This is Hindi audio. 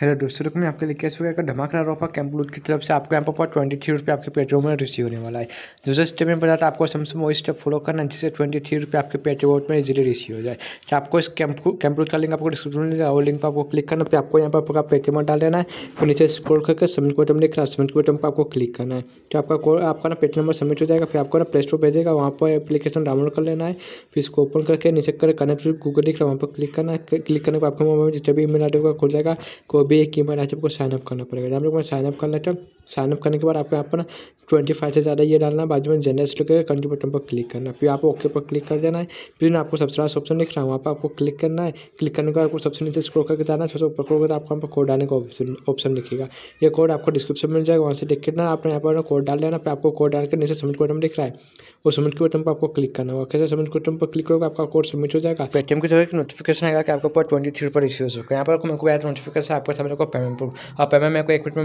हेलो दोस्तों रुक तो मैं आपके लिए कैसे हुआ का रोफा ऑफर कैम्पलूट की तरफ से आपको यहाँ पर ट्वेंटी थ्री रुपये आपके पेट्रोल में रिसीव होने वाला है दूसरे स्टेप में बताया आपको सैमसंग वो स्टेप फॉलो करना है जिससे ट्वेंटी थ्री रुपये आपके पेट्रोल में इजीली रिसीव हो जाए तो आपको इस कैम्पलूट का लिंक आपको डिस्क्रिप्शन में और लिंक पर आपको क्लिक करना फिर आपको यहाँ पर आपका पेटीएम डाल देना है फिर नीचे स्क्रोल करके सबमिट बटन लिखना सबमिट बटन पर आपको क्लिक करना है तो आपका आपका ना पेटीएम नंबर सबमिट हो जाएगा फिर आपको ना प्ले स्टोर भेजेगा वहाँ पर एप्लीकेशन डाउनलोड कर लेना है फिर इसको ओपन करके नीचे कर कनेक्ट गूगल लिख रहा है वहाँ पर क्लिक करना है क्लिक करने पर आपको मोबाइल में जितने भी ईमेल आइडी होगा खुल जाएगा भी एक ईमेल आई आपको साइनअप करना पड़ेगा जब आप लोग साइनअप कर लेते हो साइनअप करने के बाद आपको यहाँ पर ट्वेंटी फाइव से ज़्यादा ये डालना है बाजू में जनरल स्टोर के कंट्री बटन पर क्लिक करना है फिर आपको ओके पर क्लिक कर देना है फिर आपको सबसे लास्ट ऑप्शन दिख रहा है वहाँ पर आपको क्लिक करना है क्लिक करने के बाद आपको सबसे नीचे स्क्रोल करके जाना है ऊपर करोगे तो आपको यहाँ पर कोड डालने का ऑप्शन ऑप्शन दिखेगा ये कोड आपको डिस्क्रिप्शन में मिल जाएगा वहाँ से देख करना आपने यहाँ पर कोड डाल देना फिर आपको कोड डाल के नीचे सबमिट बटन दिख रहा है वो सबमिट के बटन पर आपको क्लिक करना होगा कैसे सबमिट बटन पर क्लिक करोगे आपका कोड सबमिट हो जाएगा पेटीएम के जरिए नोटिफिकेशन आएगा कि आपको ऊपर ट्वेंटी थ्री पर इश्यूज होगा यहाँ पर मेरे को नोटिफिकेशन आपके सामने को पेमेंट प्रूफ और पेमेंट मेरे को एक मिनट